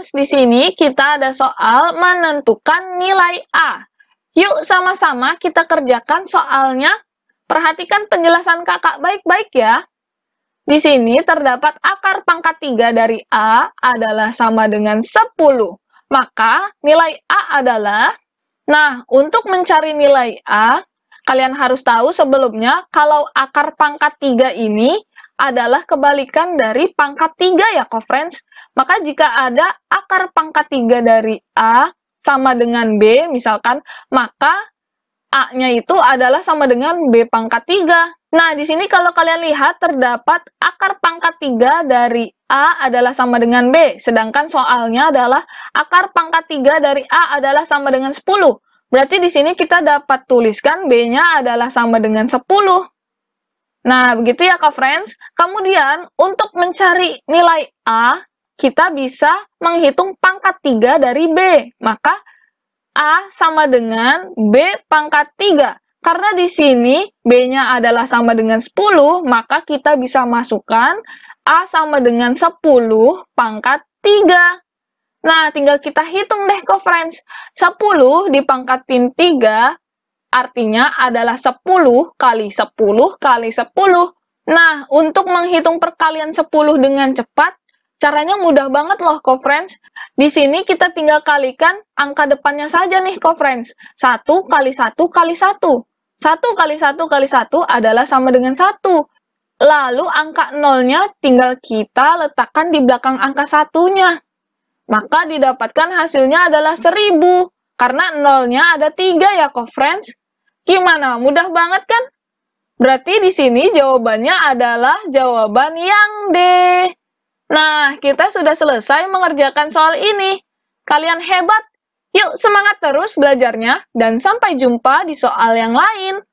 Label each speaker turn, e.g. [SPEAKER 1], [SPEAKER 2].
[SPEAKER 1] Friends, di sini kita ada soal menentukan nilai A. Yuk sama-sama kita kerjakan soalnya. Perhatikan penjelasan kakak baik-baik ya. Di sini terdapat akar pangkat 3 dari A adalah sama dengan 10. Maka nilai A adalah... Nah, untuk mencari nilai A, kalian harus tahu sebelumnya kalau akar pangkat 3 ini adalah kebalikan dari pangkat 3 ya, co-friends. Maka jika ada akar pangkat 3 dari A sama dengan B, misalkan, maka A-nya itu adalah sama dengan B pangkat 3. Nah, di sini kalau kalian lihat terdapat akar pangkat 3 dari A adalah sama dengan B, sedangkan soalnya adalah akar pangkat 3 dari A adalah sama dengan 10. Berarti di sini kita dapat tuliskan B-nya adalah sama dengan 10. Nah, begitu ya Kak Friends. Kemudian, untuk mencari nilai A, kita bisa menghitung pangkat 3 dari B. Maka, A sama dengan B pangkat 3. Karena di sini B-nya adalah sama dengan 10, maka kita bisa masukkan A sama dengan 10 pangkat 3. Nah, tinggal kita hitung deh, Kak Friends. 10 dipangkatin 3 Artinya adalah 10 kali 10 kali 10. Nah, untuk menghitung perkalian 10 dengan cepat, caranya mudah banget loh, co -friends. Di sini kita tinggal kalikan angka depannya saja nih, co -friends. 1 kali 1 kali 1. 1 kali 1 kali 1 adalah sama dengan 1. Lalu angka nolnya tinggal kita letakkan di belakang angka satunya. Maka didapatkan hasilnya adalah 1000. Karena nolnya ada 3 ya, co-friends. Gimana? Mudah banget kan? Berarti di sini jawabannya adalah jawaban yang D. Nah, kita sudah selesai mengerjakan soal ini. Kalian hebat! Yuk semangat terus belajarnya dan sampai jumpa di soal yang lain.